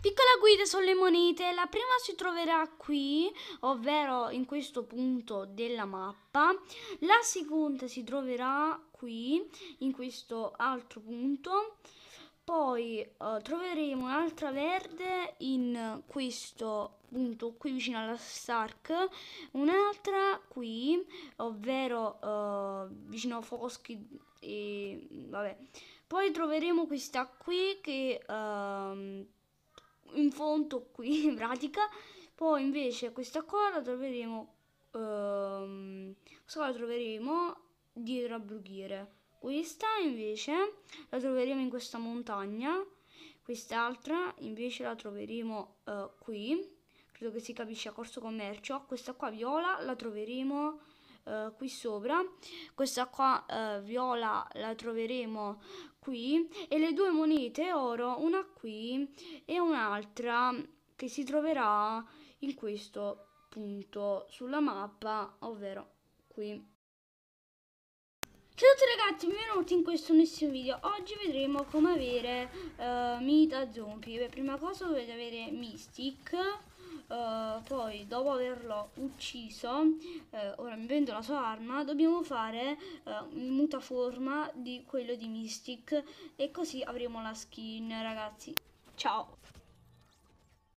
Piccola guida sulle monete, la prima si troverà qui, ovvero in questo punto della mappa, la seconda si troverà qui, in questo altro punto, poi uh, troveremo un'altra verde in questo punto qui vicino alla Stark, un'altra qui, ovvero uh, vicino a Foschi e vabbè. Poi troveremo questa qui che... Uh, in fondo qui in pratica poi invece questa qua la troveremo ehm, questa qua la troveremo dietro a brughiere questa invece la troveremo in questa montagna quest'altra invece la troveremo eh, qui credo che si capisce a corso commercio ah, questa qua viola la troveremo eh, qui sopra questa qua eh, viola la troveremo qui e le due monete oro, una qui e un'altra che si troverà in questo punto sulla mappa, ovvero qui. Ciao a tutti ragazzi, benvenuti in questo nuovissimo video. Oggi vedremo come avere uh, eh, Mita Zombie. Per prima cosa dovete avere Mystic, uh, poi dopo averlo ucciso, uh, ora mi prendo la sua arma, dobbiamo fare uh, mutaforma di quello di Mystic e così avremo la skin ragazzi. Ciao!